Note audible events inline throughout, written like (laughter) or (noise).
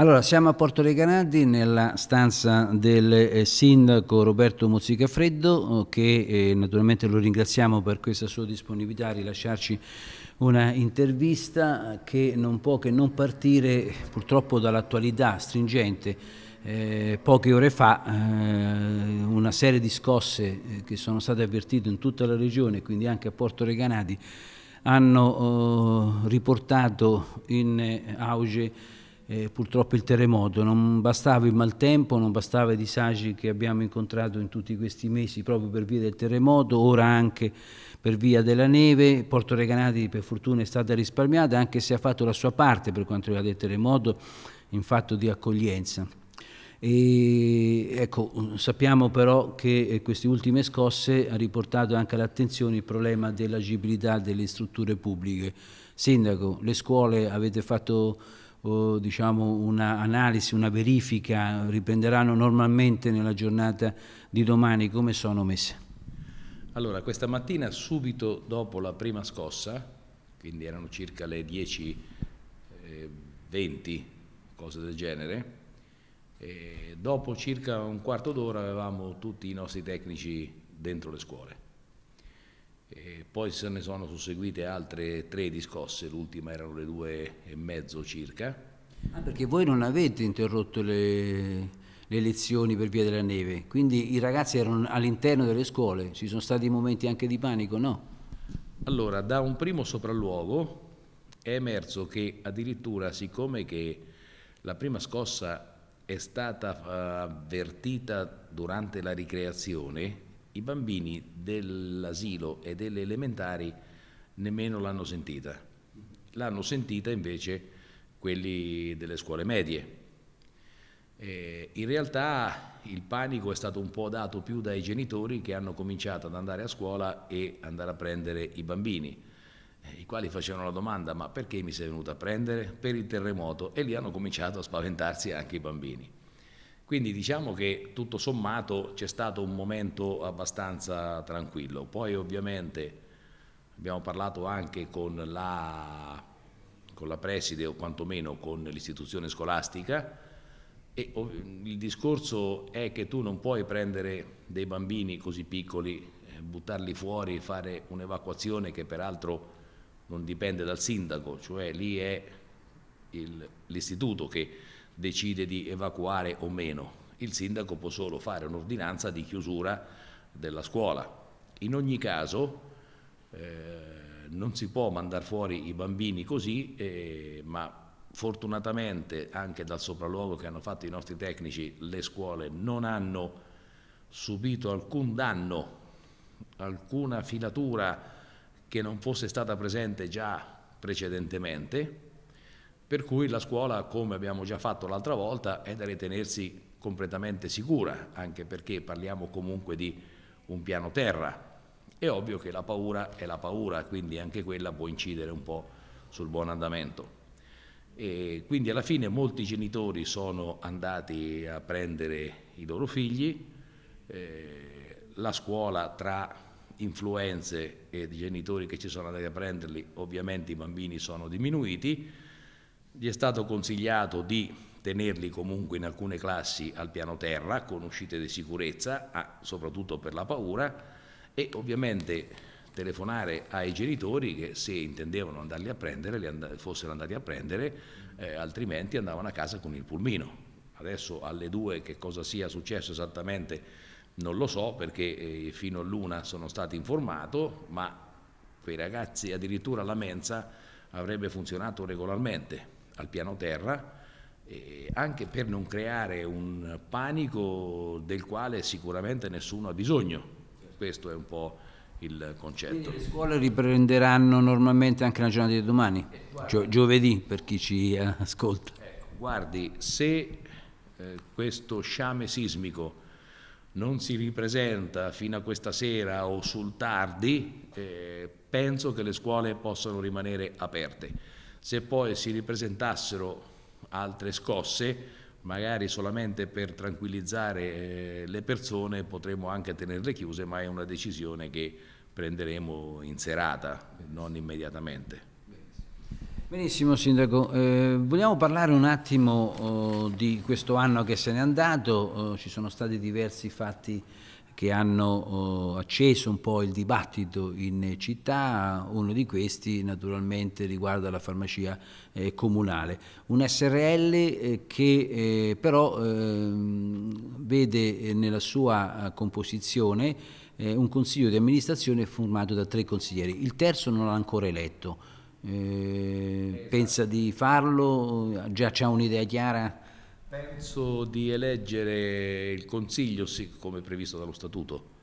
Allora, siamo a Porto Recanati nella stanza del eh, sindaco Roberto Mozzicafreddo eh, che eh, naturalmente lo ringraziamo per questa sua disponibilità a rilasciarci una intervista che non può che non partire purtroppo dall'attualità stringente eh, poche ore fa eh, una serie di scosse eh, che sono state avvertite in tutta la regione, quindi anche a Porto Reganati hanno eh, riportato in auge eh, purtroppo il terremoto, non bastava il maltempo, non bastava i disagi che abbiamo incontrato in tutti questi mesi proprio per via del terremoto, ora anche per via della neve, Porto Recanati per fortuna è stata risparmiata anche se ha fatto la sua parte per quanto riguarda il terremoto in fatto di accoglienza. E, ecco, sappiamo però che eh, queste ultime scosse hanno riportato anche all'attenzione il problema dell'agibilità delle strutture pubbliche. Sindaco, le scuole avete fatto o diciamo, un'analisi, una verifica riprenderanno normalmente nella giornata di domani? Come sono messe? Allora, questa mattina, subito dopo la prima scossa, quindi erano circa le 10.20, eh, cose del genere, eh, dopo circa un quarto d'ora avevamo tutti i nostri tecnici dentro le scuole poi se ne sono susseguite altre tre discosse, l'ultima erano le due e mezzo circa. Ah, perché voi non avete interrotto le, le elezioni per via della neve, quindi i ragazzi erano all'interno delle scuole, ci sono stati momenti anche di panico, no? Allora, da un primo sopralluogo è emerso che addirittura, siccome che la prima scossa è stata eh, avvertita durante la ricreazione, i bambini dell'asilo e delle elementari nemmeno l'hanno sentita, l'hanno sentita invece quelli delle scuole medie. Eh, in realtà il panico è stato un po' dato più dai genitori che hanno cominciato ad andare a scuola e andare a prendere i bambini, i quali facevano la domanda ma perché mi sei venuto a prendere? Per il terremoto e lì hanno cominciato a spaventarsi anche i bambini. Quindi diciamo che tutto sommato c'è stato un momento abbastanza tranquillo. Poi ovviamente abbiamo parlato anche con la, con la preside o quantomeno con l'istituzione scolastica e il discorso è che tu non puoi prendere dei bambini così piccoli, eh, buttarli fuori, fare un'evacuazione che peraltro non dipende dal sindaco, cioè lì è l'istituto che decide di evacuare o meno. Il sindaco può solo fare un'ordinanza di chiusura della scuola. In ogni caso eh, non si può mandare fuori i bambini così, eh, ma fortunatamente anche dal sopralluogo che hanno fatto i nostri tecnici le scuole non hanno subito alcun danno, alcuna filatura che non fosse stata presente già precedentemente per cui la scuola, come abbiamo già fatto l'altra volta, è da ritenersi completamente sicura, anche perché parliamo comunque di un piano terra. È ovvio che la paura è la paura, quindi anche quella può incidere un po' sul buon andamento. E quindi alla fine molti genitori sono andati a prendere i loro figli, eh, la scuola tra influenze e genitori che ci sono andati a prenderli, ovviamente i bambini sono diminuiti, gli è stato consigliato di tenerli comunque in alcune classi al piano terra con uscite di sicurezza, ah, soprattutto per la paura, e ovviamente telefonare ai genitori che se intendevano andarli a prendere, and fossero andati a prendere, eh, altrimenti andavano a casa con il pulmino. Adesso alle due che cosa sia successo esattamente non lo so perché eh, fino all'una sono stato informato, ma quei ragazzi addirittura la mensa avrebbe funzionato regolarmente al piano terra, eh, anche per non creare un panico del quale sicuramente nessuno ha bisogno. Questo è un po' il concetto. Quindi le scuole riprenderanno normalmente anche la giornata di domani, eh, Gio giovedì per chi ci eh, ascolta. Eh, guardi, se eh, questo sciame sismico non si ripresenta fino a questa sera o sul tardi, eh, penso che le scuole possano rimanere aperte se poi si ripresentassero altre scosse, magari solamente per tranquillizzare eh, le persone potremmo anche tenerle chiuse, ma è una decisione che prenderemo in serata, non immediatamente. Benissimo Sindaco, eh, vogliamo parlare un attimo oh, di questo anno che se n'è andato, oh, ci sono stati diversi fatti che hanno oh, acceso un po' il dibattito in città, uno di questi naturalmente riguarda la farmacia eh, comunale. Un SRL eh, che eh, però ehm, vede eh, nella sua eh, composizione eh, un consiglio di amministrazione formato da tre consiglieri, il terzo non l'ha ancora eletto, esatto. pensa di farlo, già c'ha un'idea chiara? Penso di eleggere il Consiglio, sì, come previsto dallo Statuto.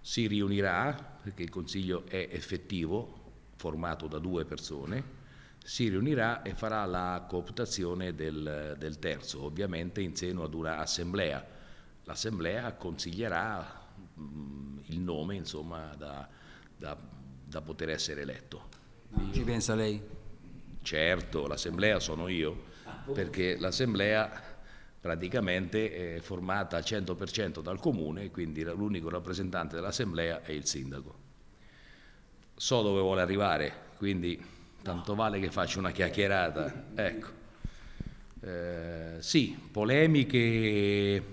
Si riunirà, perché il Consiglio è effettivo, formato da due persone, si riunirà e farà la cooptazione del, del terzo, ovviamente in seno ad una assemblea. L'assemblea consiglierà mh, mm, il nome insomma, da, da, da poter essere eletto. Io, Ci pensa lei? Certo, l'assemblea sono io, ah, perché l'assemblea praticamente formata al 100% dal comune, quindi l'unico rappresentante dell'assemblea è il sindaco. So dove vuole arrivare, quindi tanto vale che faccio una chiacchierata. Ecco. Eh, sì, polemiche,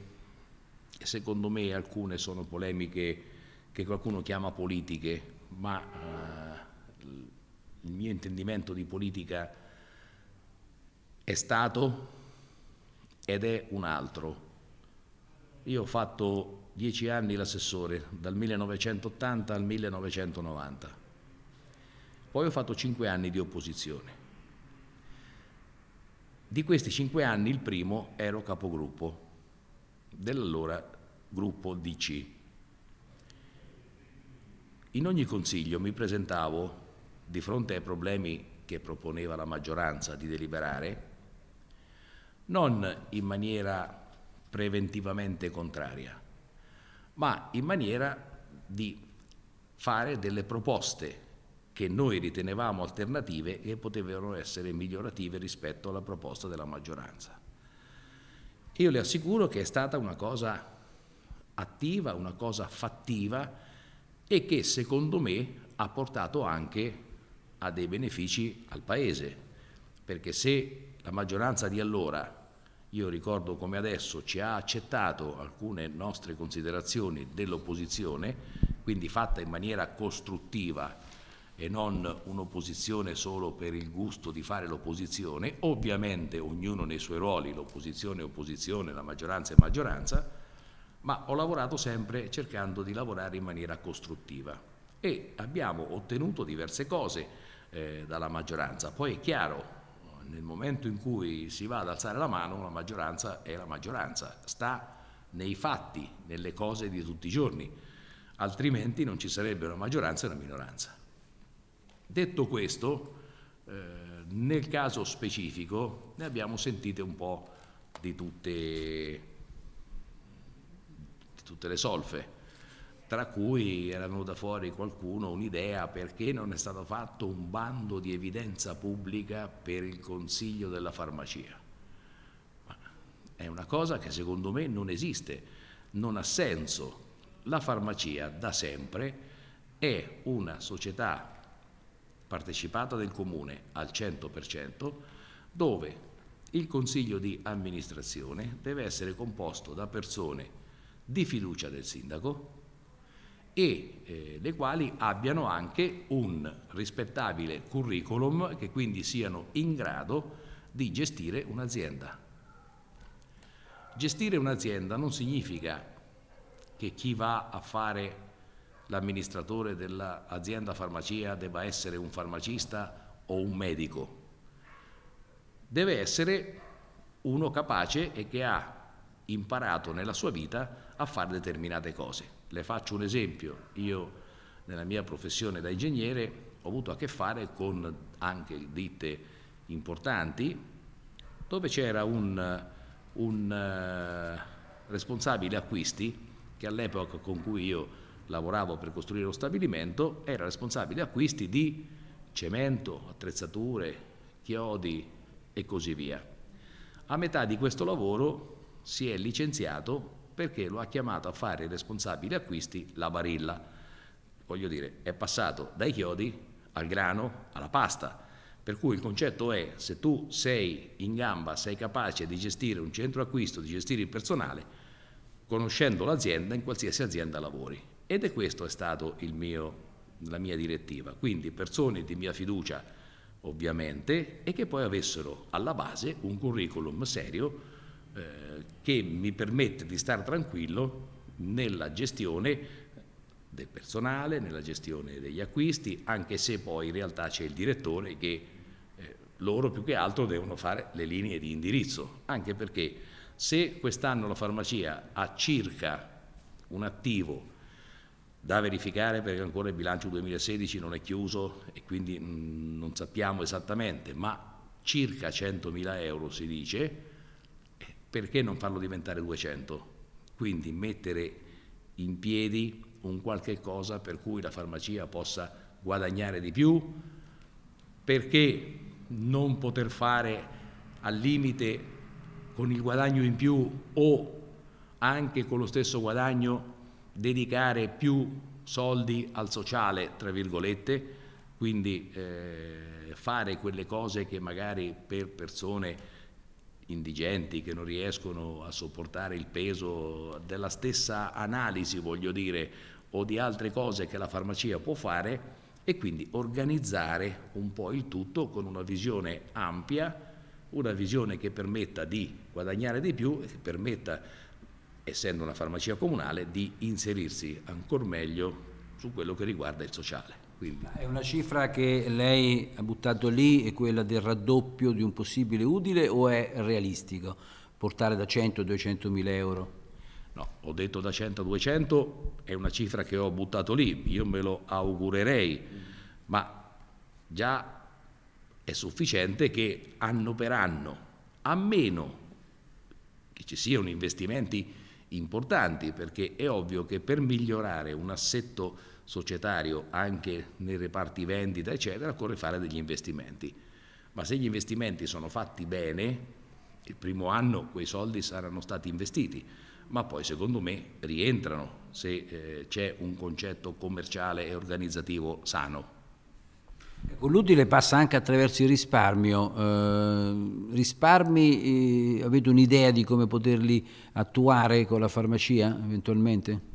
secondo me alcune sono polemiche che qualcuno chiama politiche, ma eh, il mio intendimento di politica è stato ed è un altro. Io ho fatto dieci anni l'assessore, dal 1980 al 1990. Poi ho fatto cinque anni di opposizione. Di questi cinque anni il primo ero capogruppo dell'allora gruppo DC. In ogni consiglio mi presentavo di fronte ai problemi che proponeva la maggioranza di deliberare non in maniera preventivamente contraria, ma in maniera di fare delle proposte che noi ritenevamo alternative e potevano essere migliorative rispetto alla proposta della maggioranza. Io le assicuro che è stata una cosa attiva, una cosa fattiva e che secondo me ha portato anche a dei benefici al Paese, perché se la maggioranza di allora io ricordo come adesso ci ha accettato alcune nostre considerazioni dell'opposizione, quindi fatta in maniera costruttiva e non un'opposizione solo per il gusto di fare l'opposizione, ovviamente ognuno nei suoi ruoli, l'opposizione è opposizione, la maggioranza è maggioranza, ma ho lavorato sempre cercando di lavorare in maniera costruttiva e abbiamo ottenuto diverse cose eh, dalla maggioranza. Poi è chiaro, nel momento in cui si va ad alzare la mano la maggioranza è la maggioranza, sta nei fatti, nelle cose di tutti i giorni, altrimenti non ci sarebbe una maggioranza e una minoranza. Detto questo, eh, nel caso specifico ne abbiamo sentite un po' di tutte, di tutte le solfe tra cui era venuta fuori qualcuno un'idea perché non è stato fatto un bando di evidenza pubblica per il consiglio della farmacia. Ma è una cosa che secondo me non esiste, non ha senso. La farmacia da sempre è una società partecipata del comune al 100% dove il consiglio di amministrazione deve essere composto da persone di fiducia del sindaco, e eh, le quali abbiano anche un rispettabile curriculum che quindi siano in grado di gestire un'azienda. Gestire un'azienda non significa che chi va a fare l'amministratore dell'azienda farmacia debba essere un farmacista o un medico. Deve essere uno capace e che ha imparato nella sua vita a fare determinate cose. Le faccio un esempio, io nella mia professione da ingegnere ho avuto a che fare con anche ditte importanti dove c'era un, un uh, responsabile acquisti che all'epoca con cui io lavoravo per costruire lo stabilimento era responsabile acquisti di cemento, attrezzature, chiodi e così via. A metà di questo lavoro si è licenziato perché lo ha chiamato a fare responsabile acquisti la Barilla. Voglio dire, è passato dai chiodi al grano, alla pasta. Per cui il concetto è se tu sei in gamba, sei capace di gestire un centro acquisto, di gestire il personale, conoscendo l'azienda, in qualsiasi azienda lavori. Ed è questo è stato mio, la mia direttiva. Quindi persone di mia fiducia, ovviamente, e che poi avessero alla base un curriculum serio eh, che mi permette di stare tranquillo nella gestione del personale, nella gestione degli acquisti, anche se poi in realtà c'è il direttore che eh, loro più che altro devono fare le linee di indirizzo, anche perché se quest'anno la farmacia ha circa un attivo da verificare perché ancora il bilancio 2016 non è chiuso e quindi mh, mm, non sappiamo esattamente, ma circa 100.000 euro si dice, perché non farlo diventare 200? Quindi mettere in piedi un qualche cosa per cui la farmacia possa guadagnare di più, perché non poter fare al limite con il guadagno in più o anche con lo stesso guadagno dedicare più soldi al sociale, tra virgolette, quindi eh, fare quelle cose che magari per persone indigenti che non riescono a sopportare il peso della stessa analisi, voglio dire, o di altre cose che la farmacia può fare e quindi organizzare un po' il tutto con una visione ampia, una visione che permetta di guadagnare di più e che permetta, essendo una farmacia comunale, di inserirsi ancora meglio su quello che riguarda il sociale. Quindi. una cifra che lei ha buttato lì, è quella del raddoppio di un possibile utile o è realistico portare da 100 a 200 mila euro? No, ho detto da 100 a 200 è una cifra che ho buttato lì, io me lo augurerei, ma già è sufficiente che anno per anno, a meno che ci siano investimenti importanti, perché è ovvio che per migliorare un assetto societario anche nei reparti vendita, eccetera, occorre fare degli investimenti. Ma se gli investimenti sono fatti bene, il primo anno quei soldi saranno stati investiti, ma poi secondo me rientrano se eh, c'è un concetto commerciale e organizzativo sano. Ecco, l'utile passa anche attraverso il risparmio. Eh, risparmi, eh, avete un'idea di come poterli attuare con la farmacia eventualmente?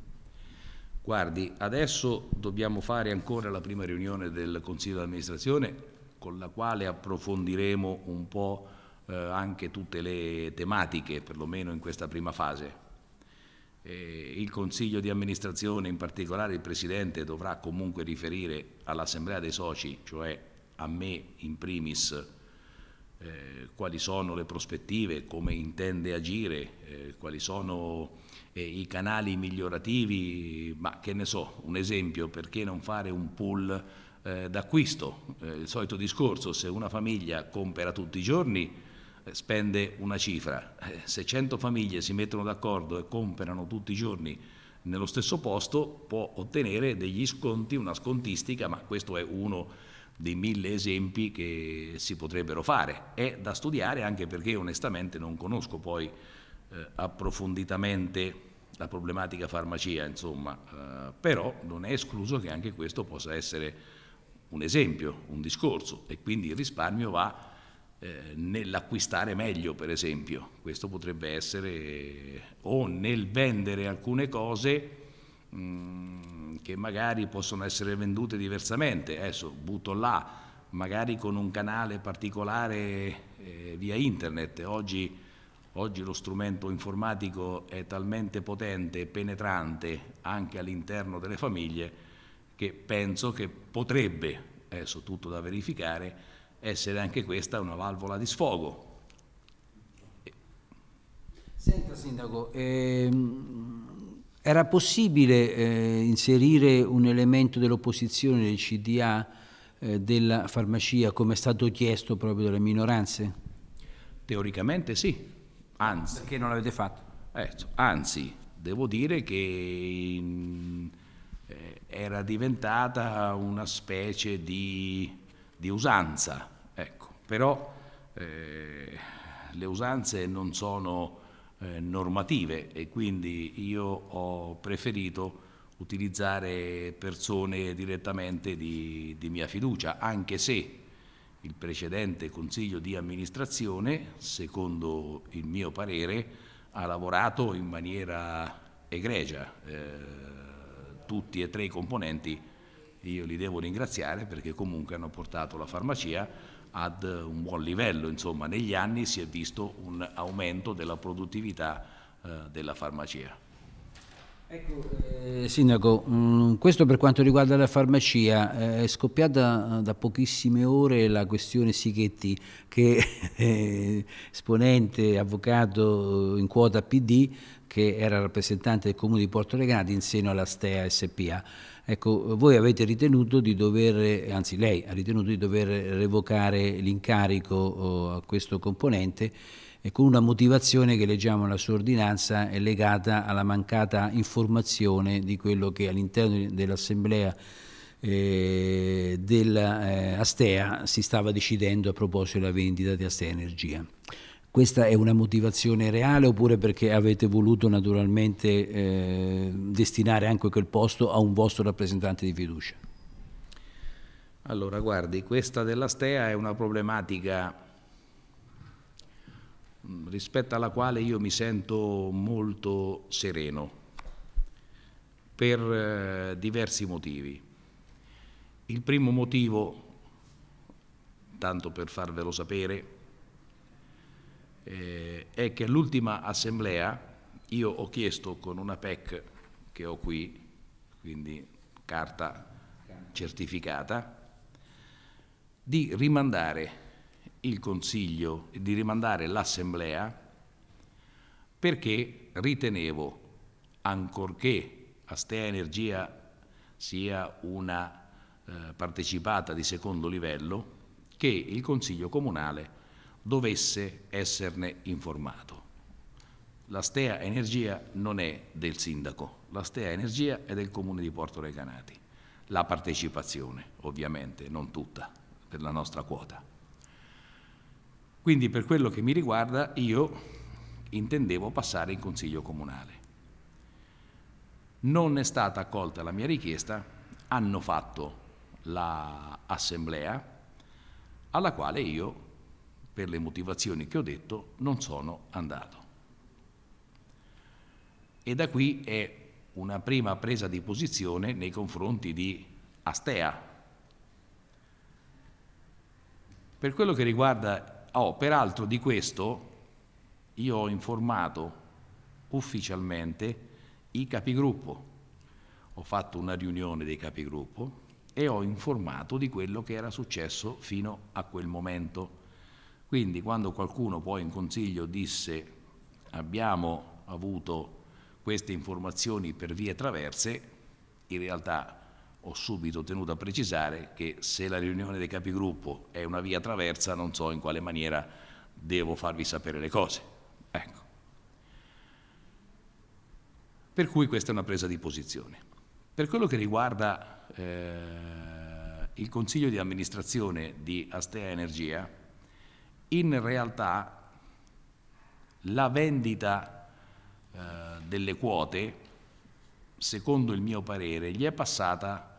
Guardi, adesso dobbiamo fare ancora la prima riunione del Consiglio di amministrazione con la quale approfondiremo un po' eh, anche tutte le tematiche, perlomeno in questa prima fase. Eh, il Consiglio di amministrazione, in particolare il Presidente, dovrà comunque riferire all'Assemblea dei soci, cioè a me in primis eh, quali sono le prospettive, come intende agire, eh, quali sono eh, i canali migliorativi, ma che ne so, un esempio, perché non fare un pool eh, d'acquisto? il solito discorso, se una famiglia compra tutti i giorni, spende una cifra. Se 100 famiglie si mettono d'accordo e comprano tutti i giorni nello stesso posto, può ottenere degli sconti, una scontistica, ma questo è uno dei mille esempi che si potrebbero fare. È da studiare anche perché onestamente non conosco poi eh, approfonditamente la problematica farmacia, insomma, eh, però non è escluso che anche questo possa essere un esempio, un discorso e quindi il risparmio va eh, nell'acquistare meglio, per esempio, questo potrebbe essere eh, o nel vendere alcune cose Mm, che magari possono essere vendute diversamente, adesso butto là, magari con un canale particolare eh, via internet. Oggi, oggi lo strumento informatico è talmente potente e penetrante anche all'interno delle famiglie che penso che potrebbe, adesso tutto da verificare, essere anche questa una valvola di sfogo. Senta Sindaco, ehm, era possibile eh, inserire un elemento dell'opposizione del CDA eh, della farmacia come è stato chiesto proprio dalle minoranze? Teoricamente sì, anzi. Perché non l'avete fatto? Eh, anzi, devo dire che in, eh, era diventata una specie di, di usanza, ecco. però eh, le usanze non sono eh, normative e quindi io ho preferito utilizzare persone direttamente di, di mia fiducia, anche se il precedente consiglio di amministrazione, secondo il mio parere, ha lavorato in maniera egregia. Eh, tutti e tre i componenti io li devo ringraziare perché comunque hanno portato la farmacia ad un buon livello, insomma negli anni si è visto un aumento della produttività eh, della farmacia. Ecco, eh, Sindaco, mh, mm, questo per quanto riguarda la farmacia, eh, è scoppiata eh, da pochissime ore la questione Sighetti che (laughs) eh, esponente, avvocato eh, in quota PD, che era rappresentante del comune di Porto Legati in seno alla Stea SPA. Ecco, voi avete ritenuto di dover, anzi lei ha ritenuto di dover revocare l'incarico oh, a questo componente e eh, con una motivazione che leggiamo nella sua ordinanza è legata alla mancata informazione di quello che all'interno dell'Assemblea eh, dell'Astea eh, si stava decidendo a proposito della vendita di Astea Energia. Questa è una motivazione reale oppure perché avete voluto naturalmente eh, destinare anche quel posto a un vostro rappresentante di fiducia? Allora, guardi, questa della Stea è una problematica mm, rispetto alla quale io mi sento molto sereno per eh, diversi motivi. Il primo motivo, tanto per farvelo sapere, eh, è che all'ultima assemblea io ho chiesto con una PEC che ho qui, quindi carta certificata, di rimandare il Consiglio, di rimandare l'Assemblea perché ritenevo, ancorché Astea Energia sia una eh, partecipata di secondo livello, che il Consiglio Comunale dovesse esserne informato. La Stea Energia non è del sindaco, la Stea Energia è del comune di Porto Recanati. La partecipazione, ovviamente, non tutta, per la nostra quota. Quindi per quello che mi riguarda io intendevo passare in consiglio comunale. Non è stata accolta la mia richiesta, hanno fatto l'assemblea la alla quale io per le motivazioni che ho detto, non sono andato. E da qui è una prima presa di posizione nei confronti di Astea. Per quello che riguarda, oh, peraltro di questo, io ho informato ufficialmente i capigruppo. Ho fatto una riunione dei capigruppo e ho informato di quello che era successo fino a quel momento quindi quando qualcuno poi in consiglio disse abbiamo avuto queste informazioni per vie traverse, in realtà ho subito tenuto a precisare che se la riunione dei capigruppo è una via traversa non so in quale maniera devo farvi sapere le cose. Ecco. Per cui questa è una presa di posizione. Per quello che riguarda eh, il Consiglio di amministrazione di Astea Energia, in realtà la vendita eh, delle quote, secondo il mio parere, gli è passata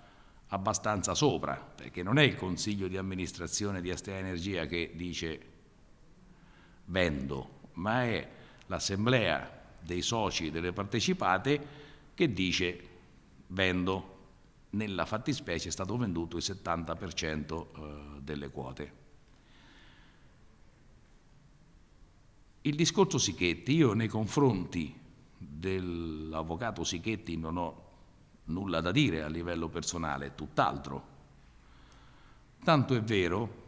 abbastanza sopra, perché non è il consiglio di amministrazione di Astea Energia che dice vendo, ma è l'assemblea dei soci delle partecipate che dice vendo. Nella fattispecie è stato venduto il 70% eh, delle quote. Il discorso Sichetti, io nei confronti dell'avvocato Sichetti non ho nulla da dire a livello personale, tutt'altro. Tanto è vero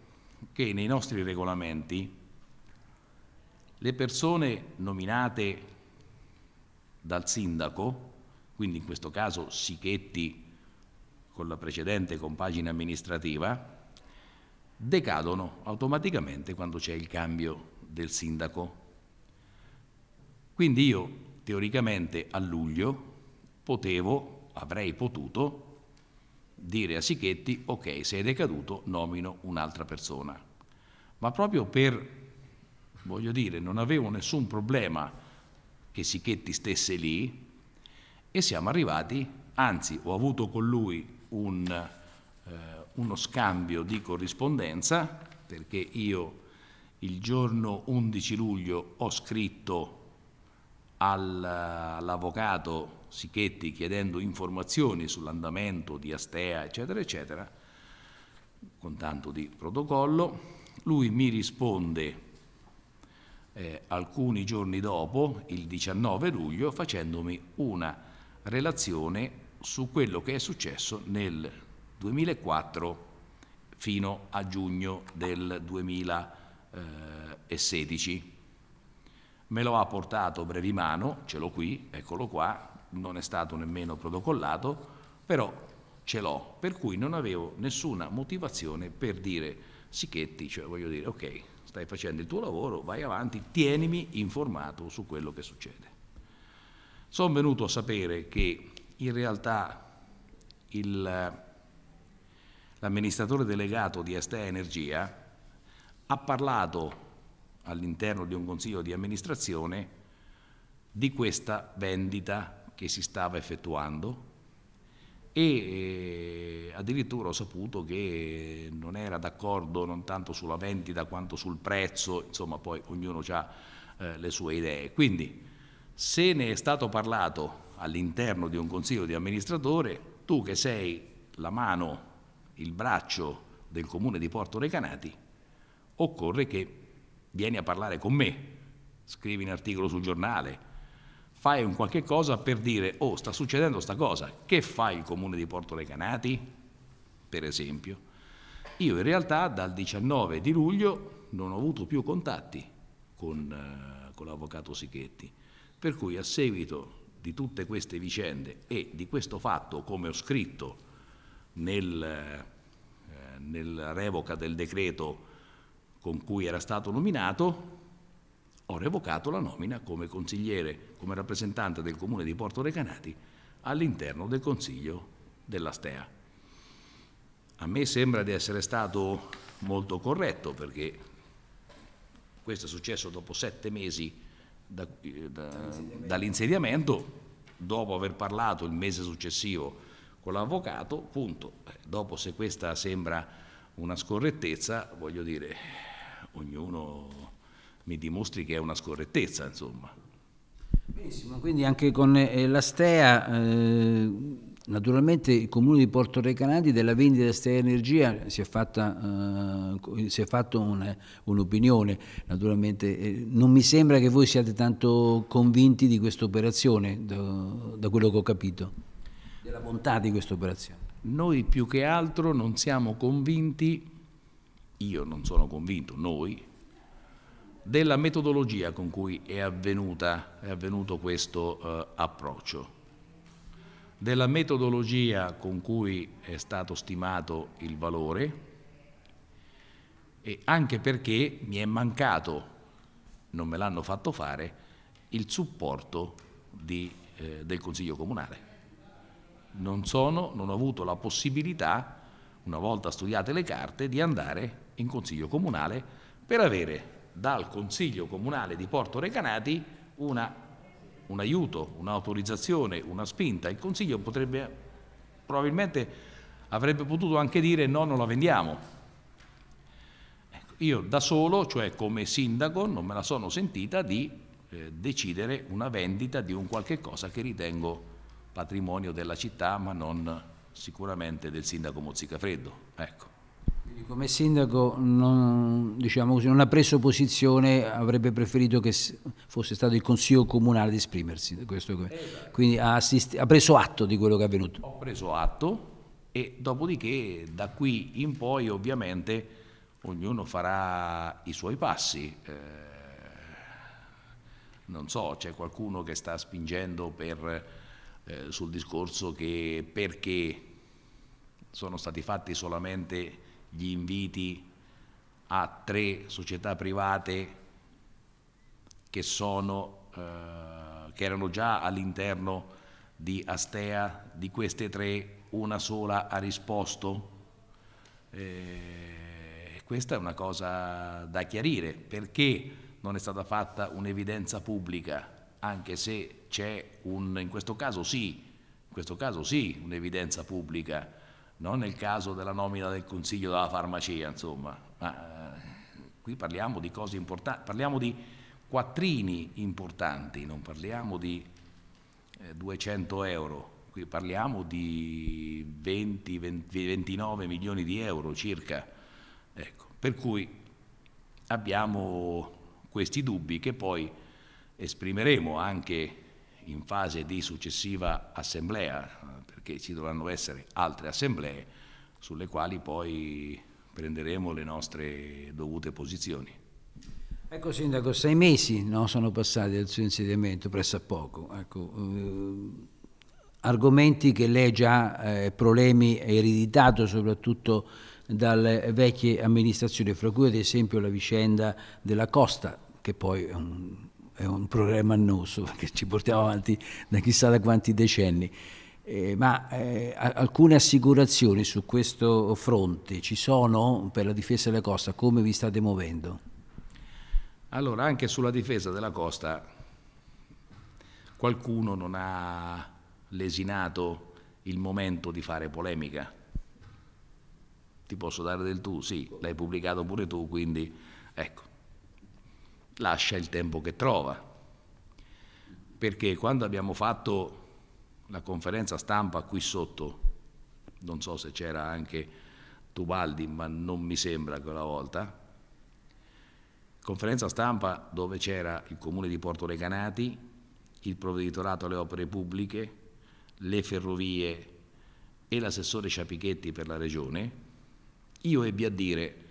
che nei nostri regolamenti le persone nominate dal sindaco, quindi in questo caso Sichetti con la precedente compagine amministrativa, decadono automaticamente quando c'è il cambio del sindaco. Quindi io teoricamente a luglio potevo, avrei potuto dire a Sichetti ok, sei decaduto, nomino un'altra persona. Ma proprio per, voglio dire, non avevo nessun problema che Sichetti stesse lì e siamo arrivati, anzi ho avuto con lui un, eh, uno scambio di corrispondenza perché io il giorno 11 luglio ho scritto eh, all'avvocato Sichetti chiedendo informazioni sull'andamento di Astea, eccetera, eccetera, con tanto di protocollo. Lui mi risponde eh, alcuni giorni dopo, il 19 luglio, facendomi una relazione su quello che è successo nel 2004 fino a giugno del 2016 me lo ha portato Brevimano, ce l'ho qui, eccolo qua, non è stato nemmeno protocollato, però ce l'ho, per cui non avevo nessuna motivazione per dire Sichetti, cioè voglio dire ok, stai facendo il tuo lavoro, vai avanti, tienimi informato su quello che succede. Sono venuto a sapere che in realtà l'amministratore delegato di ST Energia ha parlato all'interno di un consiglio di amministrazione di questa vendita che si stava effettuando e eh, addirittura ho saputo che non era d'accordo non tanto sulla vendita quanto sul prezzo, insomma poi ognuno ha eh, le sue idee. Quindi se ne è stato parlato all'interno di un consiglio di amministratore, tu che sei la mano, il braccio del comune di Porto Recanati, occorre che vieni a parlare con me, scrivi un articolo sul giornale, fai un qualche cosa per dire oh sta succedendo sta cosa, che fa il comune di Porto Recanati, per esempio? Io in realtà dal 19 di luglio non ho avuto più contatti con, eh, con l'avvocato Sichetti, per cui a seguito di tutte queste vicende e di questo fatto, come ho scritto nel, eh, nella revoca del decreto con cui era stato nominato, ho revocato la nomina come consigliere, come rappresentante del comune di Porto Recanati all'interno del consiglio della Stea. A me sembra di essere stato molto corretto perché questo è successo dopo sette mesi da, eh, da, dall'insediamento, dopo aver parlato il mese successivo con l'avvocato, punto. Eh, dopo se questa sembra una scorrettezza, voglio dire, ognuno mi dimostri che è una scorrettezza, insomma. Benissimo, quindi anche con eh, la Stea, eh, naturalmente il comune di Porto Recanati della vendita Stea Energia si è, fatta, eh, si è fatto un, eh, un'opinione, naturalmente eh, non mi sembra che voi siate tanto convinti di questa operazione, da, da quello che ho capito, della bontà di questa operazione. Noi più che altro non siamo convinti io non sono convinto, noi, della metodologia con cui è, avvenuta, è avvenuto questo eh, approccio, della metodologia con cui è stato stimato il valore e anche perché mi è mancato, non me l'hanno fatto fare, il supporto di, eh, del Consiglio Comunale. Non, sono, non ho avuto la possibilità, una volta studiate le carte, di andare a in Consiglio Comunale per avere dal Consiglio Comunale di Porto Recanati una, un aiuto, un'autorizzazione, una spinta. Il Consiglio potrebbe, probabilmente avrebbe potuto anche dire no, non la vendiamo. Ecco, io da solo, cioè come sindaco, non me la sono sentita di eh, decidere una vendita di un qualche cosa che ritengo patrimonio della città, ma non sicuramente del sindaco Mozzicafreddo. Ecco. Come sindaco non, diciamo così, non, ha preso posizione, avrebbe preferito che fosse stato il Consiglio Comunale ad esprimersi. Questo, esatto. quindi ha, ha preso atto di quello che è avvenuto. Ho preso atto e dopodiché da qui in poi ovviamente ognuno farà i suoi passi. Eh, non so, c'è qualcuno che sta spingendo per, eh, sul discorso che perché sono stati fatti solamente gli inviti a tre società private che, sono, eh, che erano già all'interno di Astea, di queste tre una sola ha risposto. Eh, questa è una cosa da chiarire, perché non è stata fatta un'evidenza pubblica, anche se c'è un, in questo caso sì, in questo caso sì, un'evidenza pubblica non nel caso della nomina del Consiglio della farmacia, insomma, ma eh, qui parliamo di cose importanti, parliamo di quattrini importanti, non parliamo di eh, 200 euro, qui parliamo di 20, 20, 29 milioni di euro circa. Ecco, per cui abbiamo questi dubbi che poi esprimeremo anche in fase di successiva assemblea, eh, perché ci dovranno essere altre assemblee sulle quali poi prenderemo le nostre dovute posizioni. Ecco Sindaco, sei mesi no, sono passati dal suo insediamento, presso a poco. Ecco, eh, argomenti che lei già, eh, problemi ereditato soprattutto dalle vecchie amministrazioni, fra cui ad esempio la vicenda della Costa, che poi è un è un problema annoso (laughs) che ci portiamo avanti da chissà da quanti decenni. Eh, ma eh, alcune assicurazioni su questo fronte ci sono per la difesa della costa? Come vi state muovendo? Allora, anche sulla difesa della costa qualcuno non ha lesinato il momento di fare polemica. Ti posso dare del tu? Sì, l'hai pubblicato pure tu, quindi ecco lascia il tempo che trova. Perché quando abbiamo fatto la conferenza stampa qui sotto, non so se c'era anche Tubaldi, ma non mi sembra quella volta, conferenza stampa dove c'era il comune di Porto Recanati, il provveditorato alle opere pubbliche, le ferrovie e l'assessore Sciapichetti per la regione, io ebbi a dire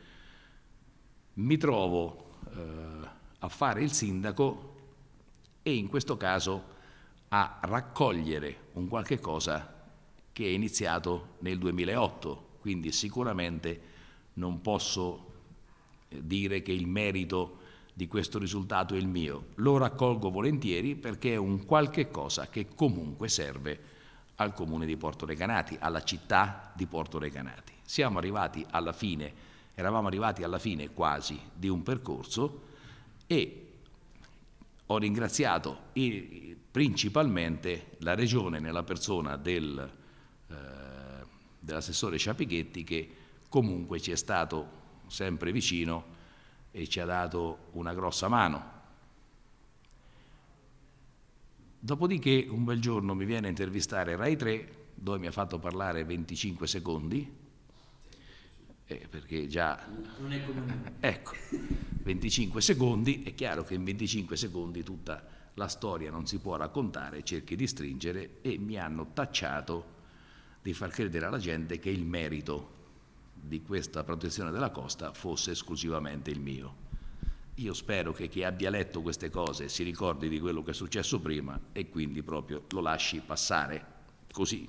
mi trovo eh, a fare il sindaco e in questo caso a raccogliere un qualche cosa che è iniziato nel 2008, quindi sicuramente non posso eh, dire che il merito di questo risultato è il mio, lo raccolgo volentieri perché è un qualche cosa che comunque serve al comune di Porto Recanati, alla città di Porto Recanati. Siamo arrivati alla fine, eravamo arrivati alla fine quasi di un percorso, e ho ringraziato principalmente la Regione nella persona del, eh, dell'assessore Sciapighetti che comunque ci è stato sempre vicino e ci ha dato una grossa mano. Dopodiché un bel giorno mi viene a intervistare Rai 3 dove mi ha fatto parlare 25 secondi eh, perché già... Non è comune. ecco. 25 secondi, è chiaro che in 25 secondi tutta la storia non si può raccontare, cerchi di stringere e mi hanno tacciato di far credere alla gente che il merito di questa protezione della costa fosse esclusivamente il mio. Io spero che chi abbia letto queste cose si ricordi di quello che è successo prima e quindi proprio lo lasci passare così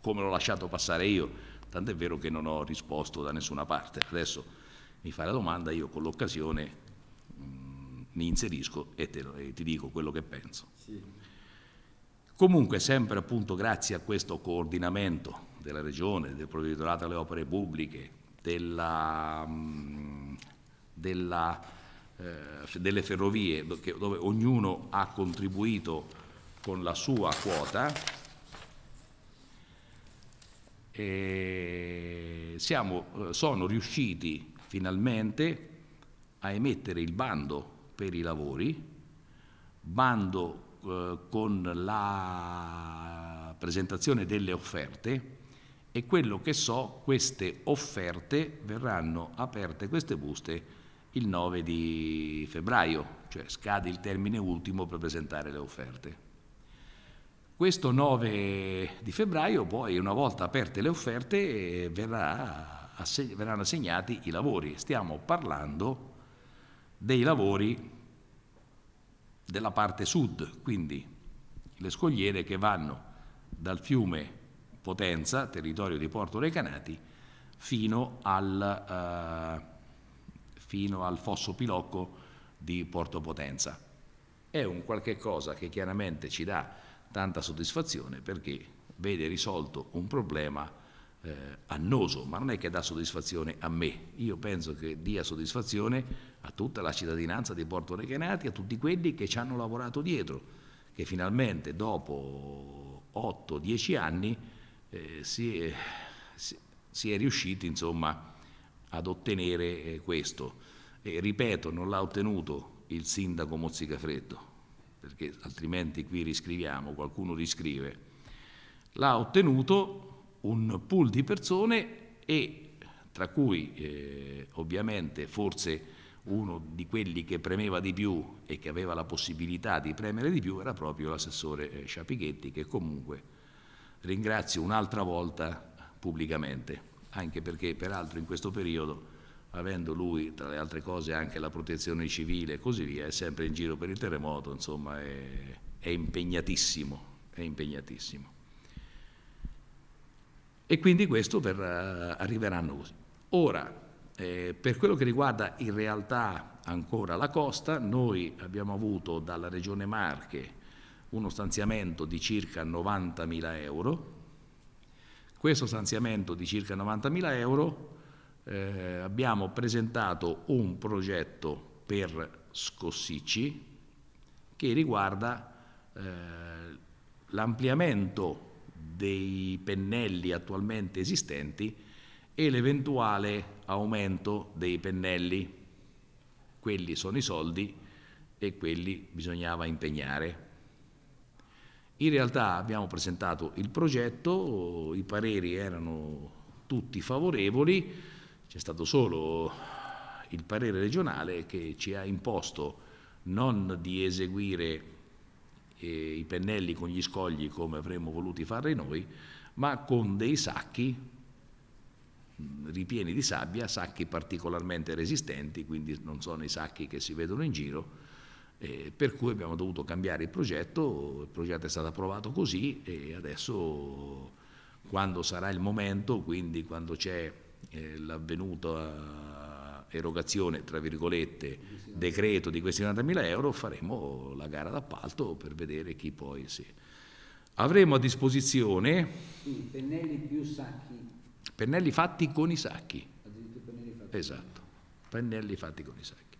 come l'ho lasciato passare io, tant'è vero che non ho risposto da nessuna parte. Adesso mi fai la domanda, io con l'occasione mm, mi inserisco e, te, e, ti dico quello che penso. Sì. Comunque sempre appunto grazie a questo coordinamento della Regione, del Provveditorato alle Opere Pubbliche, della, mm, della, eh, delle ferrovie, dove ognuno ha contribuito con la sua quota, siamo, eh, sono riusciti finalmente a emettere il bando per i lavori, bando eh, con la presentazione delle offerte e quello che so queste offerte verranno aperte, queste buste, il 9 di febbraio, cioè scade il termine ultimo per presentare le offerte. Questo 9 di febbraio poi una volta aperte le offerte verrà asseg verranno assegnati i lavori. Stiamo parlando dei lavori della parte sud, quindi le scogliere che vanno dal fiume Potenza, territorio di Porto Recanati, fino al, eh, fino al fosso Pilocco di Porto Potenza. È un qualche cosa che chiaramente ci dà tanta soddisfazione perché vede risolto un problema eh, annoso, ma non è che dà soddisfazione a me, io penso che dia soddisfazione a tutta la cittadinanza di Porto Recanati, a tutti quelli che ci hanno lavorato dietro, che finalmente dopo 8-10 anni eh, si, è, si, è riusciti insomma, ad ottenere eh, questo. E, ripeto, non l'ha ottenuto il sindaco Mozzicafreddo, perché altrimenti qui riscriviamo, qualcuno riscrive. L'ha ottenuto un pool di persone e tra cui eh, ovviamente forse uno di quelli che premeva di più e che aveva la possibilità di premere di più era proprio l'assessore Sciapichetti eh, che comunque ringrazio un'altra volta pubblicamente, anche perché peraltro in questo periodo avendo lui tra le altre cose anche la protezione civile e così via, è sempre in giro per il terremoto, insomma è, è impegnatissimo, è impegnatissimo. E quindi questo verrà, eh, arriveranno così. Ora, eh, per quello che riguarda in realtà ancora la costa, noi abbiamo avuto dalla Regione Marche uno stanziamento di circa 90.000 euro. Questo stanziamento di circa 90.000 euro eh, abbiamo presentato un progetto per Scossicci che riguarda eh, l'ampliamento dei pennelli attualmente esistenti e l'eventuale aumento dei pennelli. Quelli sono i soldi e quelli bisognava impegnare. In realtà abbiamo presentato il progetto, i pareri erano tutti favorevoli, c'è stato solo il parere regionale che ci ha imposto non di eseguire eh, i pennelli con gli scogli come avremmo voluti fare noi, ma con dei sacchi mm, ripieni di sabbia, sacchi particolarmente resistenti, quindi non sono i sacchi che si vedono in giro, eh, per cui abbiamo dovuto cambiare il progetto, il progetto è stato approvato così e adesso quando sarà il momento, quindi quando c'è eh, l'avvenuta erogazione, tra virgolette, decreto di questi 90.000 euro, faremo la gara d'appalto per vedere chi poi si... Avremo a disposizione... Quindi pennelli più sacchi. Pennelli fatti con i sacchi. Pennelli fatti esatto, pennelli fatti con i sacchi.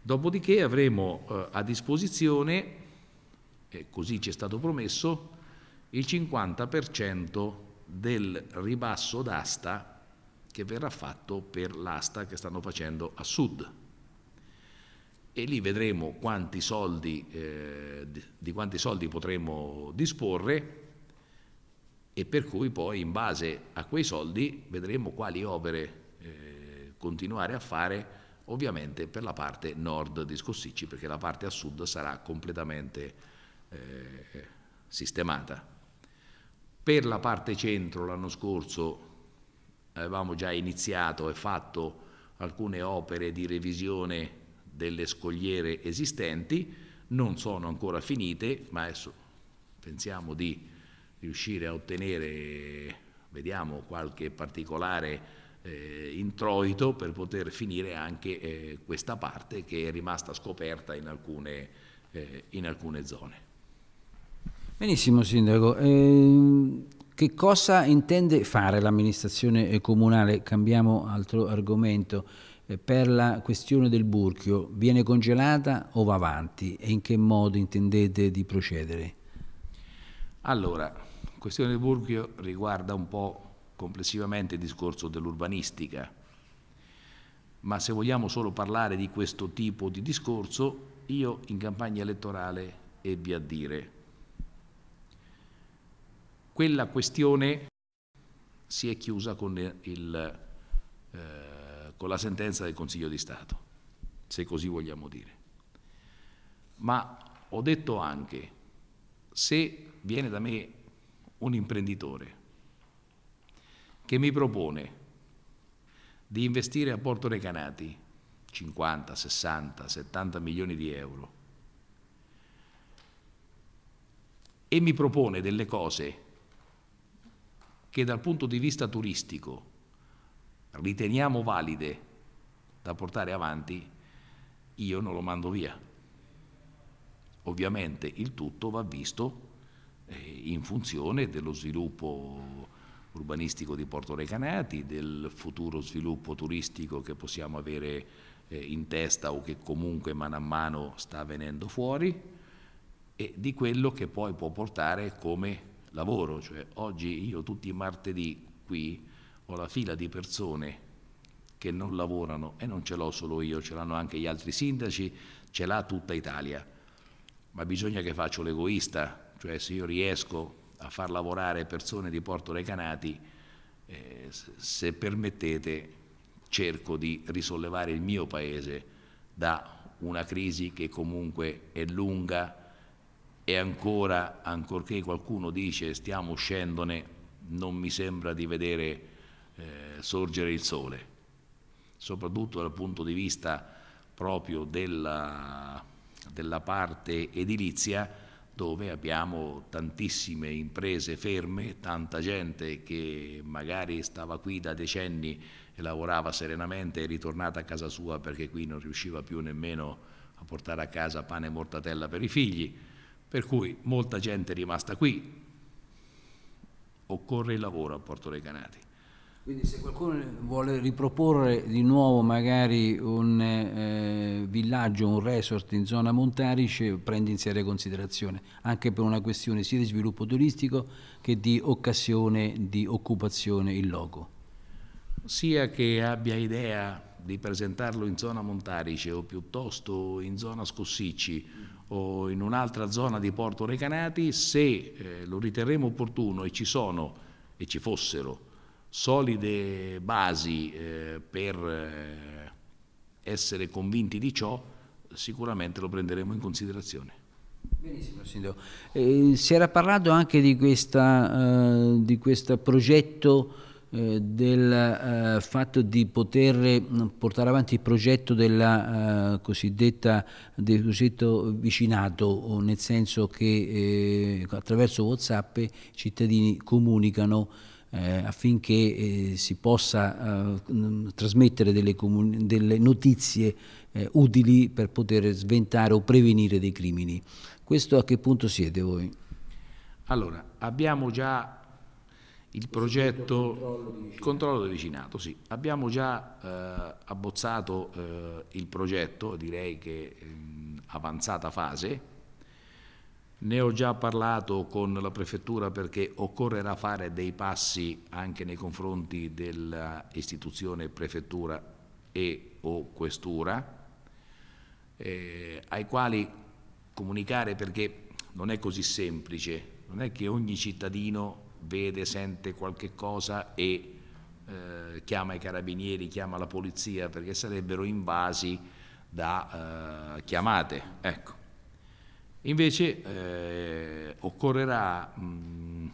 Dopodiché avremo eh, a disposizione, eh, così ci è stato promesso, il 50% del ribasso d'asta che verrà fatto per l'asta che stanno facendo a sud. E lì vedremo quanti soldi, eh, di quanti soldi potremo disporre e per cui poi in base a quei soldi vedremo quali opere eh, continuare a fare ovviamente per la parte nord di Scossicci perché la parte a sud sarà completamente eh, sistemata. Per la parte centro l'anno scorso avevamo già iniziato e fatto alcune opere di revisione delle scogliere esistenti, non sono ancora finite, ma adesso pensiamo di riuscire a ottenere, vediamo, qualche particolare eh, introito per poter finire anche eh, questa parte che è rimasta scoperta in alcune, eh, in alcune zone. Benissimo Sindaco, ehm, che cosa intende fare l'amministrazione eh, comunale? Cambiamo altro argomento. Eh, per la questione del burchio, viene congelata o va avanti? E in che modo intendete di procedere? Allora, la questione del burchio riguarda un po' complessivamente il discorso dell'urbanistica, ma se vogliamo solo parlare di questo tipo di discorso, io in campagna elettorale ebbi a dire quella questione si è chiusa con, il, eh, con la sentenza del Consiglio di Stato, se così vogliamo dire. Ma ho detto anche, se viene da me un imprenditore che mi propone di investire a Porto Recanati 50, 60, 70 milioni di euro e mi propone delle cose che dal punto di vista turistico riteniamo valide da portare avanti, io non lo mando via. Ovviamente il tutto va visto eh, in funzione dello sviluppo urbanistico di Porto Recanati, del futuro sviluppo turistico che possiamo avere eh, in testa o che comunque mano a mano sta venendo fuori e di quello che poi può portare come lavoro, cioè oggi io tutti i martedì qui ho la fila di persone che non lavorano e non ce l'ho solo io, ce l'hanno anche gli altri sindaci, ce l'ha tutta Italia, ma bisogna che faccio l'egoista, cioè se io riesco a far lavorare persone di Porto Recanati, eh, se permettete cerco di risollevare il mio paese da una crisi che comunque è lunga, e ancora, ancorché qualcuno dice stiamo uscendone, non mi sembra di vedere eh, sorgere il sole, soprattutto dal punto di vista proprio della, della parte edilizia dove abbiamo tantissime imprese ferme, tanta gente che magari stava qui da decenni e lavorava serenamente, è ritornata a casa sua perché qui non riusciva più nemmeno a portare a casa pane e mortatella per i figli per cui molta gente è rimasta qui. Occorre il lavoro a Porto Recanati. Quindi se qualcuno vuole riproporre di nuovo magari un eh, villaggio, un resort in zona montarice, prende in seria considerazione, anche per una questione sia di sviluppo turistico che di occasione di occupazione in loco. Sia che abbia idea di presentarlo in zona montarice o piuttosto in zona Scossicci o in un'altra zona di Porto Recanati, se eh, lo riterremo opportuno e ci sono e ci fossero solide basi eh, per eh, essere convinti di ciò, sicuramente lo prenderemo in considerazione. Benissimo Sindaco. Eh, si era parlato anche di eh, questo progetto eh, del eh, fatto di poter mm, portare avanti il progetto della, eh, del cosiddetto vicinato, nel senso che attraverso Whatsapp i cittadini comunicano eh, affinché eh, si possa eh, mm, trasmettere delle, delle notizie utili per poter sventare o prevenire dei crimini. Questo a che punto siete voi? Allora, abbiamo già il progetto il controllo del vicinato, sì. Abbiamo già eh, abbozzato eh, il progetto, direi che in mm, avanzata fase. Ne ho già parlato con la prefettura perché occorrerà fare dei passi anche nei confronti dell'istituzione prefettura e o questura, eh, ai quali comunicare perché non è così semplice, non è che ogni cittadino vede, sente qualche cosa e eh, chiama i carabinieri, chiama la polizia perché sarebbero invasi da eh, chiamate. Ecco. Invece eh, occorrerà mh,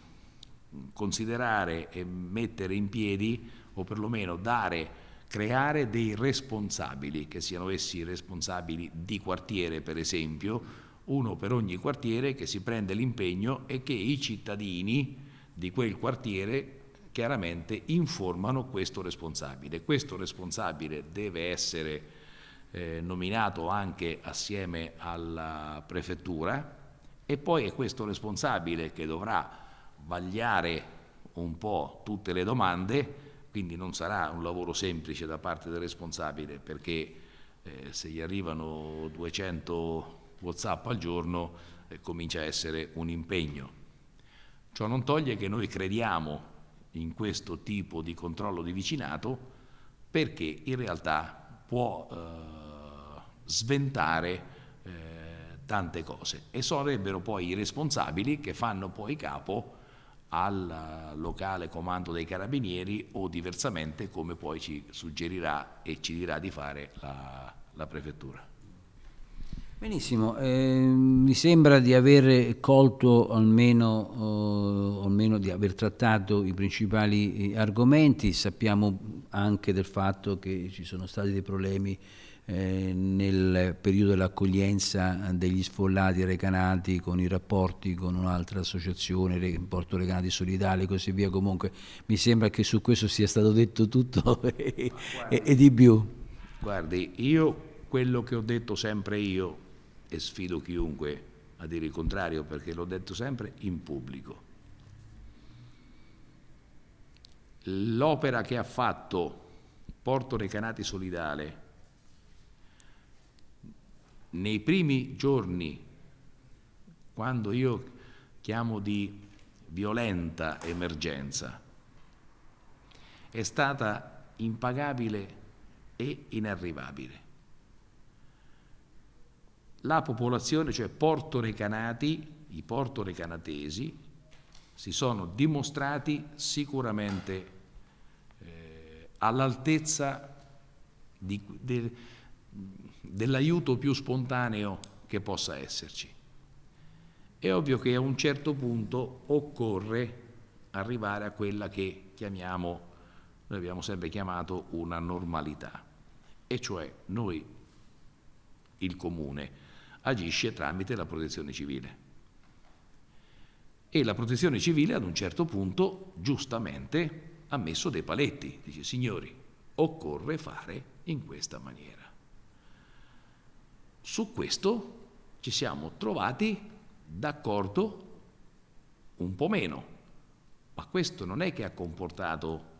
considerare e mettere in piedi o perlomeno dare, creare dei responsabili, che siano essi responsabili di quartiere per esempio, uno per ogni quartiere che si prende l'impegno e che i cittadini di quel quartiere chiaramente informano questo responsabile. Questo responsabile deve essere eh, nominato anche assieme alla prefettura e poi è questo responsabile che dovrà vagliare un po' tutte le domande, quindi non sarà un lavoro semplice da parte del responsabile perché eh, se gli arrivano 200 Whatsapp al giorno eh, comincia a essere un impegno. Ciò non toglie che noi crediamo in questo tipo di controllo di vicinato perché in realtà può eh, sventare eh, tante cose e sarebbero poi i responsabili che fanno poi capo al locale comando dei carabinieri o diversamente come poi ci suggerirà e ci dirà di fare la, la prefettura. Benissimo, eh, mi sembra di aver colto almeno, eh, almeno, di aver trattato i principali eh, argomenti, sappiamo anche del fatto che ci sono stati dei problemi eh, nel periodo dell'accoglienza degli sfollati recanati con i rapporti con un'altra associazione, Porto Recanati Solidale e così via, comunque mi sembra che su questo sia stato detto tutto (laughs) e, e, e di più. Guardi, io quello che ho detto sempre io e sfido chiunque a dire il contrario perché l'ho detto sempre in pubblico. L'opera che ha fatto Porto Recanati Solidale nei primi giorni, quando io chiamo di violenta emergenza, è stata impagabile e inarrivabile la popolazione, cioè portorecanati, i portorecanatesi, si sono dimostrati sicuramente eh, all'altezza de, dell'aiuto più spontaneo che possa esserci. È ovvio che a un certo punto occorre arrivare a quella che chiamiamo, noi abbiamo sempre chiamato una normalità, e cioè noi, il comune, agisce tramite la protezione civile. E la protezione civile ad un certo punto, giustamente, ha messo dei paletti, dice signori, occorre fare in questa maniera. Su questo ci siamo trovati d'accordo un po' meno, ma questo non è che ha comportato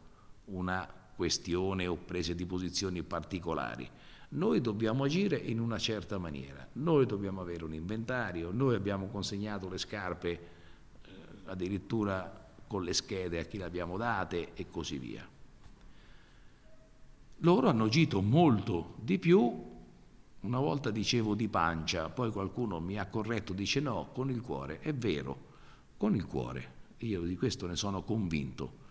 una questione o prese di posizioni particolari. Noi dobbiamo agire in una certa maniera, noi dobbiamo avere un inventario, noi abbiamo consegnato le scarpe eh, addirittura con le schede a chi le abbiamo date e così via. Loro hanno agito molto di più, una volta dicevo di pancia, poi qualcuno mi ha corretto, dice no, con il cuore, è vero, con il cuore, io di questo ne sono convinto.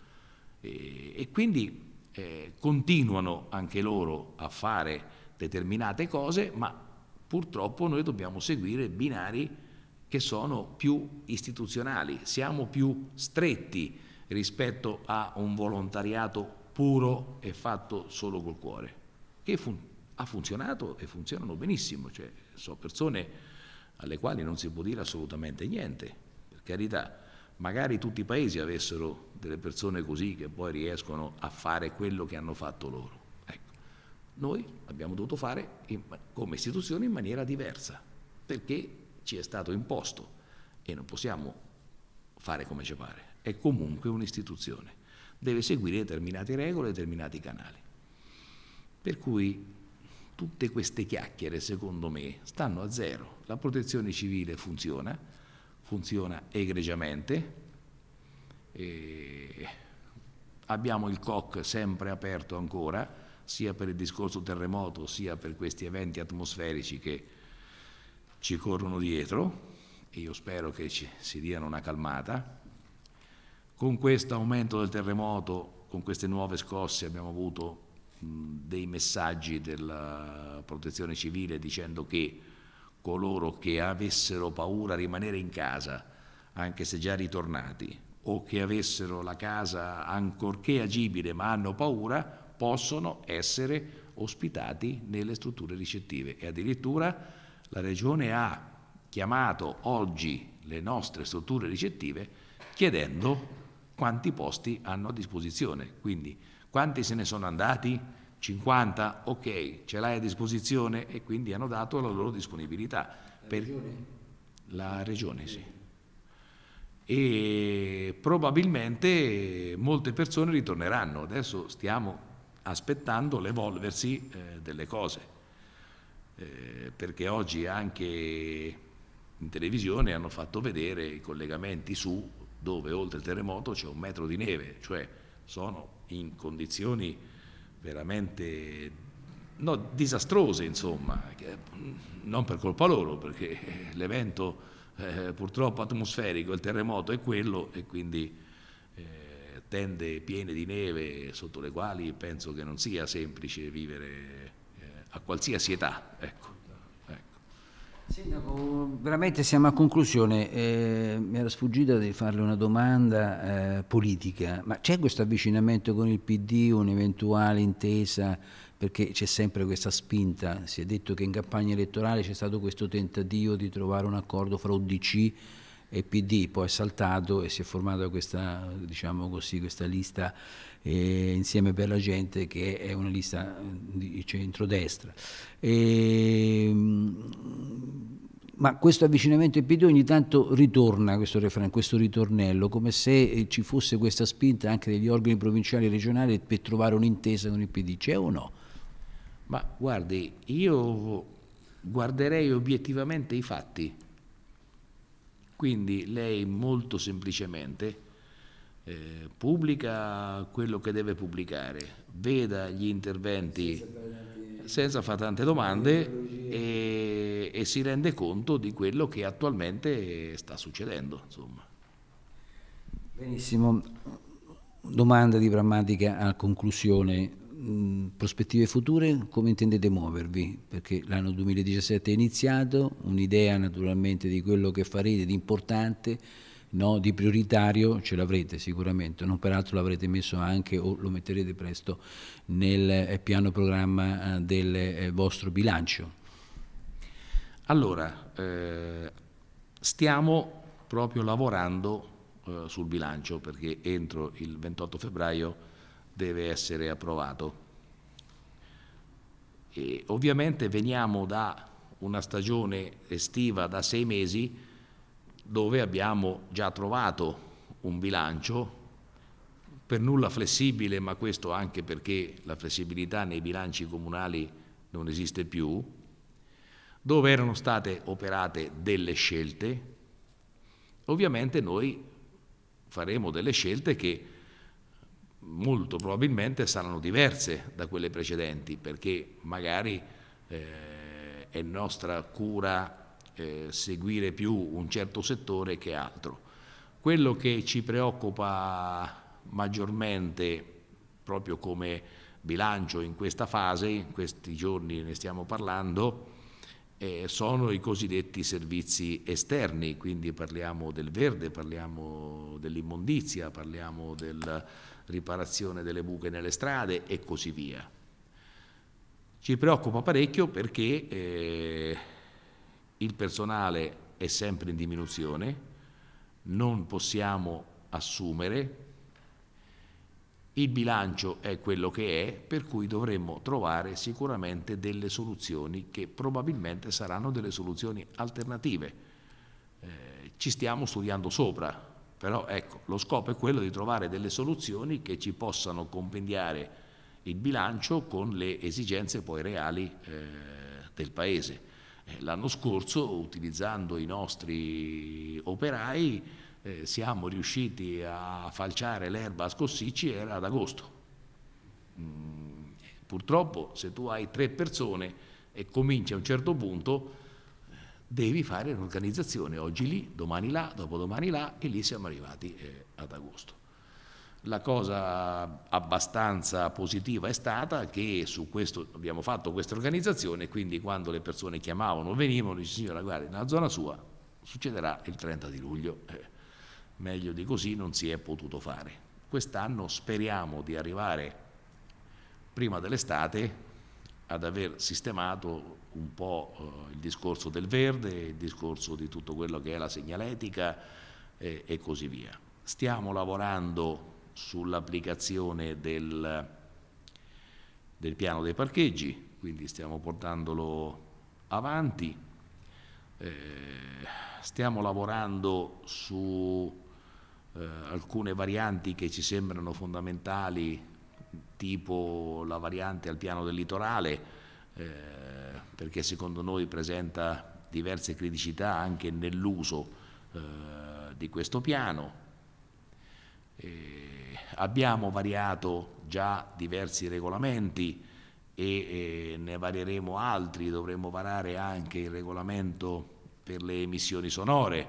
E, e quindi eh, continuano anche loro a fare determinate cose, ma purtroppo noi dobbiamo seguire binari che sono più istituzionali, siamo più stretti rispetto a un volontariato puro e fatto solo col cuore, che fun- ha funzionato e funzionano benissimo, cioè, so persone alle quali non si può dire assolutamente niente, per carità, magari tutti i paesi avessero delle persone così che poi riescono a fare quello che hanno fatto loro. Noi abbiamo dovuto fare in, come istituzione in maniera diversa, perché ci è stato imposto e non possiamo fare come ci pare. È comunque un'istituzione, deve seguire determinate regole, determinati canali. Per cui tutte queste chiacchiere, secondo me, stanno a zero. La protezione civile funziona, funziona egregiamente. E abbiamo il COC sempre aperto ancora sia per il discorso terremoto sia per questi eventi atmosferici che ci corrono dietro e io spero che ci, si diano una calmata. Con questo aumento del terremoto, con queste nuove scosse abbiamo avuto mh, dei messaggi della protezione civile dicendo che coloro che avessero paura a rimanere in casa, anche se già ritornati, o che avessero la casa ancorché agibile ma hanno paura, possono essere ospitati nelle strutture ricettive e addirittura la Regione ha chiamato oggi le nostre strutture ricettive chiedendo quanti posti hanno a disposizione, quindi quanti se ne sono andati, 50, ok, ce l'hai a disposizione e quindi hanno dato la loro disponibilità. La per regione? La regione, sì. E probabilmente molte persone ritorneranno, adesso stiamo aspettando l'evolversi eh, delle cose. Eh, perché oggi anche in televisione hanno fatto vedere i collegamenti su dove oltre il terremoto c'è un metro di neve, cioè sono in condizioni veramente no, disastrose, insomma, mm, non per colpa loro, perché (laughs) l'evento eh, purtroppo atmosferico, il terremoto è quello e quindi tende piene di neve sotto le quali penso che non sia semplice vivere eh, a qualsiasi età. Ecco. Sindaco, veramente siamo a conclusione. Eh, mi era sfuggita di farle una domanda eh, politica, ma c'è questo avvicinamento con il PD, un'eventuale intesa? Perché c'è sempre questa spinta. Si è detto che in campagna elettorale c'è stato questo tentativo di trovare un accordo fra UDC e PD, poi è saltato e si è formata questa, diciamo così, questa lista eh, insieme per la gente che è una lista eh, di centrodestra. E, ehm, ma questo avvicinamento al PD ogni tanto ritorna questo, referen- questo ritornello, come se eh, ci fosse questa spinta anche degli organi provinciali e regionali per trovare un'intesa con il PD, c'è o no? Ma guardi, io guarderei obiettivamente i fatti. Quindi lei molto semplicemente eh, pubblica quello che deve pubblicare, veda gli interventi senza fare tante domande e, e, si rende conto di quello che attualmente sta succedendo. Insomma. Benissimo, domanda di grammatica a conclusione mh, mm, prospettive future, come intendete muovervi? Perché l'anno 2017 è iniziato, un'idea naturalmente di quello che farete di importante, no, di prioritario ce l'avrete sicuramente, non peraltro l'avrete messo anche o lo metterete presto nel eh, piano programma eh, del eh, vostro bilancio. Allora, eh, stiamo proprio lavorando eh, sul bilancio perché entro il 28 febbraio deve essere approvato. E ovviamente veniamo da una stagione estiva da sei mesi dove abbiamo già trovato un bilancio per nulla flessibile, ma questo anche perché la flessibilità nei bilanci comunali non esiste più, dove erano state operate delle scelte. Ovviamente noi faremo delle scelte che molto probabilmente saranno diverse da quelle precedenti perché magari eh, è nostra cura eh, seguire più un certo settore che altro. Quello che ci preoccupa maggiormente proprio come bilancio in questa fase, in questi giorni ne stiamo parlando, eh, sono i cosiddetti servizi esterni, quindi parliamo del verde, parliamo dell'immondizia, parliamo del, riparazione delle buche nelle strade e così via. Ci preoccupa parecchio perché eh, il personale è sempre in diminuzione, non possiamo assumere, il bilancio è quello che è, per cui dovremmo trovare sicuramente delle soluzioni che probabilmente saranno delle soluzioni alternative. Eh, ci stiamo studiando sopra, però ecco, lo scopo è quello di trovare delle soluzioni che ci possano compendiare il bilancio con le esigenze poi reali eh, del Paese. Eh, l'anno scorso, utilizzando i nostri operai, eh, siamo riusciti a falciare l'erba a Scossicci, era ad agosto. Mm, purtroppo se tu hai tre persone e cominci a un certo punto devi fare un'organizzazione oggi lì, domani là, dopodomani là e lì siamo arrivati eh, ad agosto. La cosa abbastanza positiva è stata che su questo abbiamo fatto questa organizzazione, quindi quando le persone chiamavano, o venivano, dice signora guarda, nella zona sua succederà il 30 di luglio, eh, meglio di così non si è potuto fare. Quest'anno speriamo di arrivare prima dell'estate ad aver sistemato un po' eh, il discorso del verde, il discorso di tutto quello che è la segnaletica e, e così via. Stiamo lavorando sull'applicazione del, del, piano dei parcheggi, quindi stiamo portandolo avanti. Eh, stiamo lavorando su eh, alcune varianti che ci sembrano fondamentali, tipo la variante al piano del litorale, eh, perché secondo noi presenta diverse criticità anche nell'uso eh, di questo piano. Eh, abbiamo variato già diversi regolamenti e eh, ne varieremo altri, dovremo varare anche il regolamento per le emissioni sonore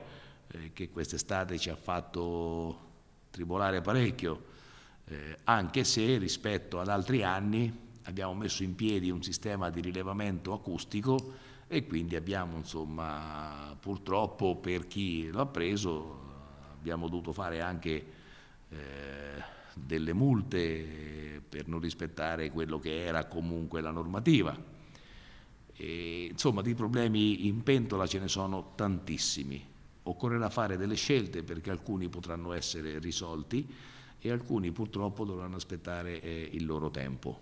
eh, che quest'estate ci ha fatto tribolare parecchio, eh, anche se rispetto ad altri anni abbiamo messo in piedi un sistema di rilevamento acustico e quindi abbiamo insomma purtroppo per chi l'ha preso abbiamo dovuto fare anche eh, delle multe per non rispettare quello che era comunque la normativa. E, insomma di problemi in pentola ce ne sono tantissimi. Occorrerà fare delle scelte perché alcuni potranno essere risolti e alcuni purtroppo dovranno aspettare eh, il loro tempo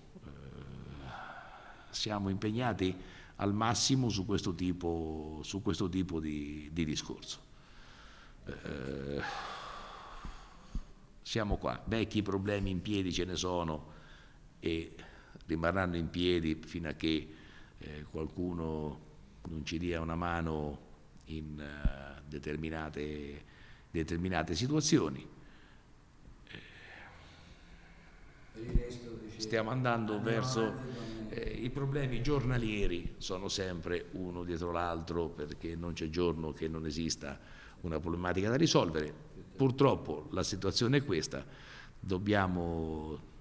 siamo impegnati al massimo su questo tipo, su questo tipo di, di, discorso. Eh, siamo qua, vecchi problemi in piedi ce ne sono e rimarranno in piedi fino a che eh, qualcuno non ci dia una mano in uh, determinate, determinate, situazioni. Eh, stiamo andando ah, verso... Eh, I problemi giornalieri sono sempre uno dietro l'altro perché non c'è giorno che non esista una problematica da risolvere. Purtroppo la situazione è questa, dobbiamo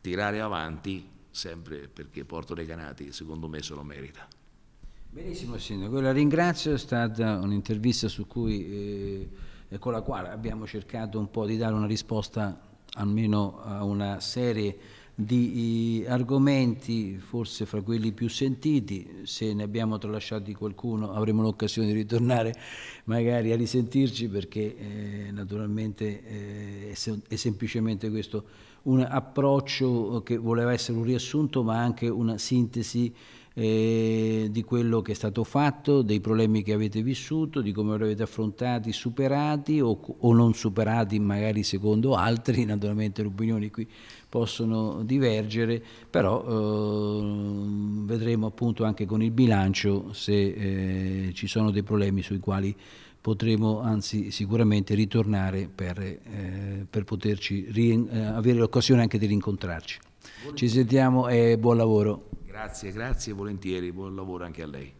tirare avanti sempre perché Porto dei Canati secondo me se lo merita. Benissimo Sindaco, la ringrazio, è stata un'intervista eh, con la quale abbiamo cercato un po' di dare una risposta almeno a una serie di di argomenti, forse fra quelli più sentiti, se ne abbiamo tralasciati qualcuno avremo l'occasione di ritornare magari a risentirci perché eh, naturalmente eh, è, sem è, semplicemente questo un approccio che voleva essere un riassunto ma anche una sintesi eh, di quello che è stato fatto, dei problemi che avete vissuto, di come lo avete affrontati, superati o, o non superati magari secondo altri, (laughs) naturalmente l'opinione qui possono divergere, però eh, vedremo appunto anche con il bilancio se eh, ci sono dei problemi sui quali potremo anzi sicuramente ritornare per, eh, per poterci eh, avere l'occasione anche di rincontrarci. Volentieri. Ci sentiamo e buon lavoro. Grazie, grazie, volentieri, buon lavoro anche a lei.